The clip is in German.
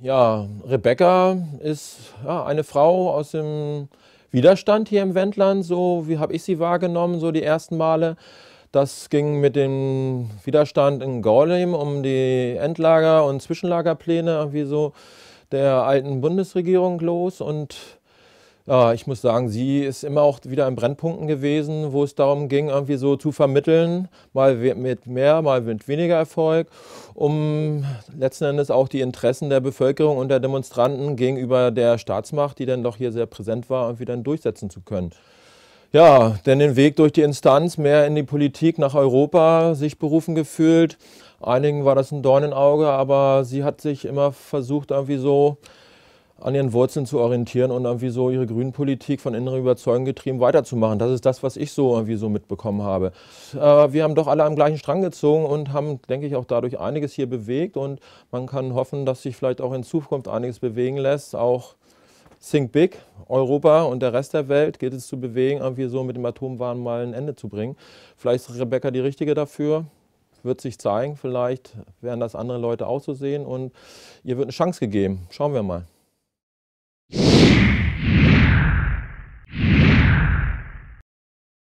Ja, Rebecca ist ja, eine Frau aus dem Widerstand hier im Wendland, so wie habe ich sie wahrgenommen, so die ersten Male. Das ging mit dem Widerstand in Gorleben um die Endlager- und Zwischenlagerpläne irgendwie so der alten Bundesregierung los und Ah, ich muss sagen, sie ist immer auch wieder in Brennpunkten gewesen, wo es darum ging, irgendwie so zu vermitteln, mal mit mehr, mal mit weniger Erfolg, um letzten Endes auch die Interessen der Bevölkerung und der Demonstranten gegenüber der Staatsmacht, die dann doch hier sehr präsent war, irgendwie dann durchsetzen zu können. Ja, denn den Weg durch die Instanz, mehr in die Politik, nach Europa, sich berufen gefühlt. Einigen war das ein Dornenauge, aber sie hat sich immer versucht, irgendwie so an ihren Wurzeln zu orientieren und irgendwie so ihre Grünenpolitik von innerer Überzeugung getrieben weiterzumachen. Das ist das, was ich so irgendwie so mitbekommen habe. Äh, wir haben doch alle am gleichen Strang gezogen und haben, denke ich, auch dadurch einiges hier bewegt und man kann hoffen, dass sich vielleicht auch in Zukunft einiges bewegen lässt, auch Think Big, Europa und der Rest der Welt gilt es zu bewegen, irgendwie so mit dem Atomwahn mal ein Ende zu bringen. Vielleicht ist Rebecca die Richtige dafür, wird sich zeigen. Vielleicht werden das andere Leute auch so sehen und ihr wird eine Chance gegeben. Schauen wir mal.